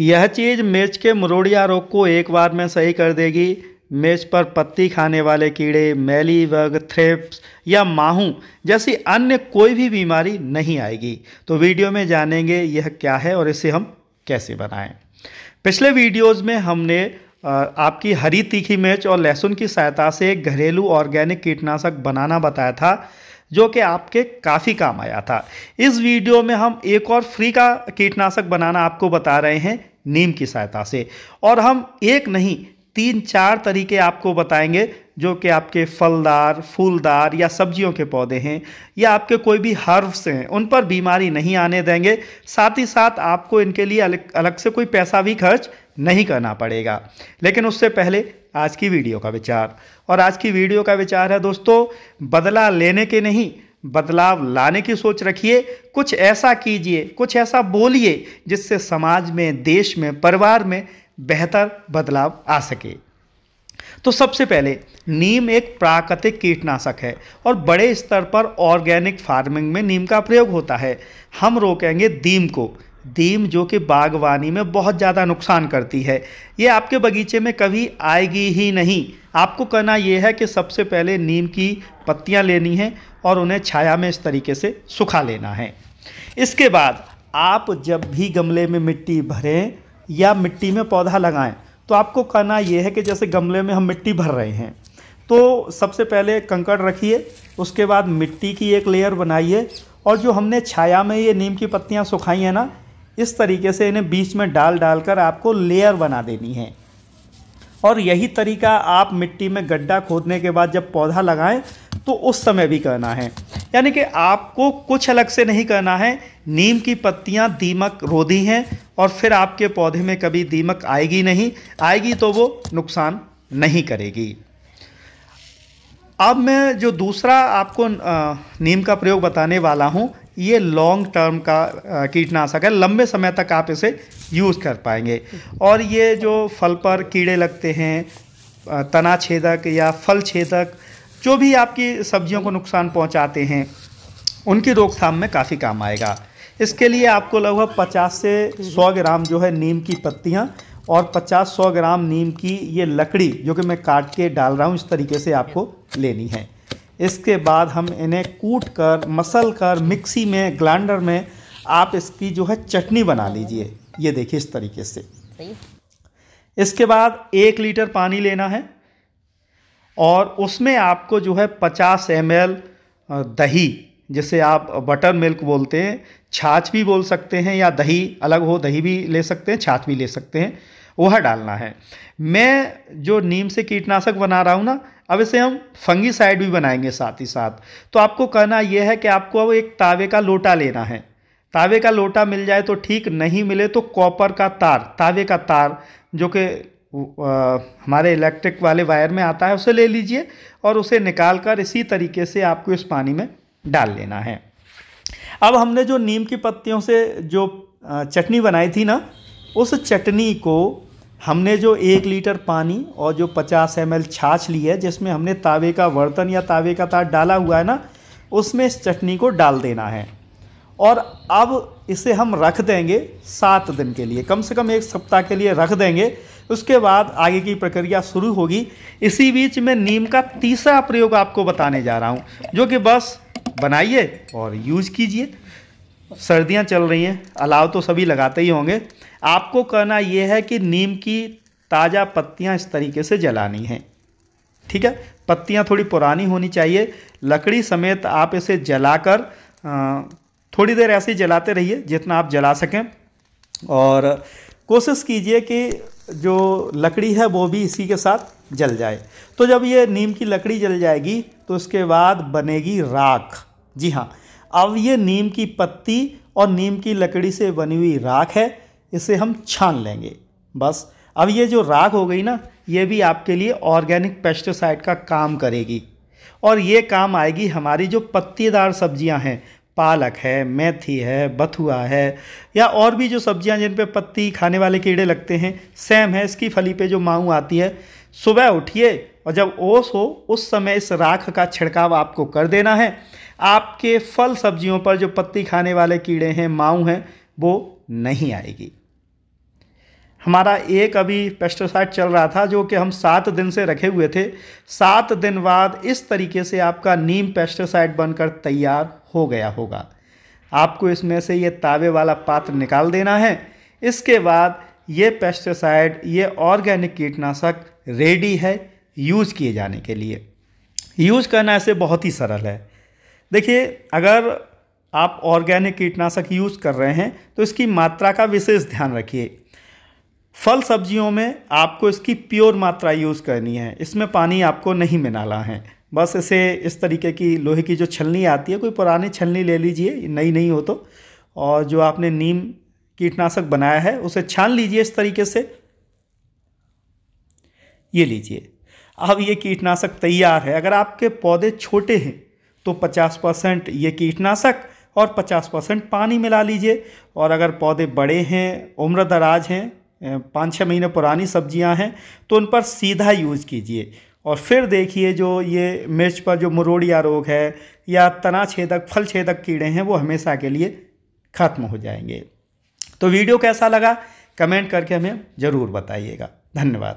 यह चीज़ मिर्च के मरोड़िया रोग को एक बार में सही कर देगी मिर्च पर पत्ती खाने वाले कीड़े मैली वर्ग थ्रेप्स या माहू जैसी अन्य कोई भी बीमारी नहीं आएगी तो वीडियो में जानेंगे यह क्या है और इसे हम कैसे बनाएं पिछले वीडियोस में हमने आपकी हरी तीखी मिर्च और लहसुन की सहायता से एक घरेलू ऑर्गेनिक कीटनाशक बनाना बताया था जो कि आपके काफ़ी काम आया था इस वीडियो में हम एक और फ्री का कीटनाशक बनाना आपको बता रहे हैं नीम की सहायता से और हम एक नहीं तीन चार तरीके आपको बताएंगे जो कि आपके फलदार फूलदार या सब्जियों के पौधे हैं या आपके कोई भी हर्ब्स हैं उन पर बीमारी नहीं आने देंगे साथ ही साथ आपको इनके लिए अलग अलग से कोई पैसा भी खर्च नहीं करना पड़ेगा लेकिन उससे पहले आज की वीडियो का विचार और आज की वीडियो का विचार है दोस्तों बदला लेने के नहीं बदलाव लाने की सोच रखिए कुछ ऐसा कीजिए कुछ ऐसा बोलिए जिससे समाज में देश में परिवार में बेहतर बदलाव आ सके तो सबसे पहले नीम एक प्राकृतिक कीटनाशक है और बड़े स्तर पर ऑर्गेनिक फार्मिंग में नीम का प्रयोग होता है हम रोकेंगे दीम को दीम जो कि बागवानी में बहुत ज़्यादा नुकसान करती है ये आपके बगीचे में कभी आएगी ही नहीं आपको करना ये है कि सबसे पहले नीम की पत्तियाँ लेनी हैं और उन्हें छाया में इस तरीके से सुखा लेना है इसके बाद आप जब भी गमले में मिट्टी भरें या मिट्टी में पौधा लगाएं तो आपको करना ये है कि जैसे गमले में हम मिट्टी भर रहे हैं तो सबसे पहले कंकड़ रखिए उसके बाद मिट्टी की एक लेयर बनाइए और जो हमने छाया में ये नीम की पत्तियाँ सुखाई हैं ना इस तरीके से इन्हें बीच में डाल डाल कर आपको लेयर बना देनी है और यही तरीका आप मिट्टी में गड्ढा खोदने के बाद जब पौधा लगाएं तो उस समय भी करना है यानी कि आपको कुछ अलग से नहीं करना है नीम की पत्तियां दीमक रोधी हैं और फिर आपके पौधे में कभी दीमक आएगी नहीं आएगी तो वो नुकसान नहीं करेगी अब मैं जो दूसरा आपको नीम का प्रयोग बताने वाला हूँ ये लॉन्ग टर्म का कीटनाशक है लंबे समय तक आप इसे यूज़ कर पाएंगे और ये जो फल पर कीड़े लगते हैं तना छेदक या फल छेदक जो भी आपकी सब्जियों को नुकसान पहुंचाते हैं उनकी रोकथाम में काफ़ी काम आएगा इसके लिए आपको लगभग 50 से 100 ग्राम जो है नीम की पत्तियां और 50-100 ग्राम नीम की ये लकड़ी जो कि मैं काट के डाल रहा हूँ इस तरीके से आपको लेनी है इसके बाद हम इन्हें कूट कर मसल कर मिक्सी में ग्लैंडर में आप इसकी जो है चटनी बना लीजिए ये देखिए इस तरीके से इसके बाद एक लीटर पानी लेना है और उसमें आपको जो है पचास एम दही जिसे आप बटर मिल्क बोलते हैं छाछ भी बोल सकते हैं या दही अलग हो दही भी ले सकते हैं छाछ भी ले सकते हैं वह डालना है मैं जो नीम से कीटनाशक बना रहा हूँ ना अब इसे हम फंगीसाइड भी बनाएंगे साथ ही साथ तो आपको कहना यह है कि आपको अब एक तावे का लोटा लेना है तावे का लोटा मिल जाए तो ठीक नहीं मिले तो कॉपर का तार तावे का तार जो कि हमारे इलेक्ट्रिक वाले वायर में आता है उसे ले लीजिए और उसे निकाल कर इसी तरीके से आपको इस पानी में डाल लेना है अब हमने जो नीम की पत्तियों से जो चटनी बनाई थी ना उस चटनी को हमने जो एक लीटर पानी और जो 50 एम छाछ ली है जिसमें हमने तावे का बर्तन या तावे का ताट डाला हुआ है ना उसमें इस चटनी को डाल देना है और अब इसे हम रख देंगे सात दिन के लिए कम से कम एक सप्ताह के लिए रख देंगे उसके बाद आगे की प्रक्रिया शुरू होगी इसी बीच में नीम का तीसरा प्रयोग आपको बताने जा रहा हूँ जो कि बस बनाइए और यूज कीजिए सर्दियां चल रही हैं अलाव तो सभी लगाते ही होंगे आपको करना ये है कि नीम की ताज़ा पत्तियां इस तरीके से जलानी हैं ठीक है पत्तियां थोड़ी पुरानी होनी चाहिए लकड़ी समेत आप इसे जलाकर थोड़ी देर ऐसे ही जलाते रहिए जितना आप जला सकें और कोशिश कीजिए कि जो लकड़ी है वो भी इसी के साथ जल जाए तो जब ये नीम की लकड़ी जल जाएगी तो उसके बाद बनेगी राख जी हाँ अब ये नीम की पत्ती और नीम की लकड़ी से बनी हुई राख है इसे हम छान लेंगे बस अब ये जो राख हो गई ना ये भी आपके लिए ऑर्गेनिक पेस्टिसाइड का काम करेगी और ये काम आएगी हमारी जो पत्तीदार सब्जियां हैं पालक है मेथी है बथुआ है या और भी जो सब्जियां जिन पे पत्ती खाने वाले कीड़े लगते हैं सेम है इसकी फली पे जो माऊँ आती है सुबह उठिए और जब ओस हो उस समय इस राख का छिड़काव आपको कर देना है आपके फल सब्जियों पर जो पत्ती खाने वाले कीड़े हैं माऊ हैं वो नहीं आएगी हमारा एक अभी पेस्टिसाइड चल रहा था जो कि हम सात दिन से रखे हुए थे सात दिन बाद इस तरीके से आपका नीम पेस्टिसाइड बनकर तैयार हो गया होगा आपको इसमें से ये तावे वाला पात्र निकाल देना है इसके बाद ये पेस्टिसाइड ये ऑर्गेनिक कीटनाशक रेडी है यूज़ किए जाने के लिए यूज़ करना ऐसे बहुत ही सरल है देखिए अगर आप ऑर्गेनिक कीटनाशक यूज़ कर रहे हैं तो इसकी मात्रा का विशेष ध्यान रखिए फल सब्जियों में आपको इसकी प्योर मात्रा यूज़ करनी है इसमें पानी आपको नहीं मिलाना है बस इसे इस तरीके की लोहे की जो छलनी आती है कोई पुरानी छलनी ले लीजिए नई नहीं हो तो और जो आपने नीम कीटनाशक बनाया है उसे छान लीजिए इस तरीके से ये लीजिए अब ये कीटनाशक तैयार है अगर आपके पौधे छोटे हैं तो 50 परसेंट ये कीटनाशक और 50 परसेंट पानी मिला लीजिए और अगर पौधे बड़े हैं उम्र दराज हैं पाँच छः महीने पुरानी सब्जियां हैं तो उन पर सीधा यूज़ कीजिए और फिर देखिए जो ये मिर्च पर जो मुरोड़िया रोग है या तना छेदक फल छेदक कीड़े हैं वो हमेशा के लिए खत्म हो जाएंगे तो वीडियो कैसा लगा कमेंट करके हमें ज़रूर बताइएगा धन्यवाद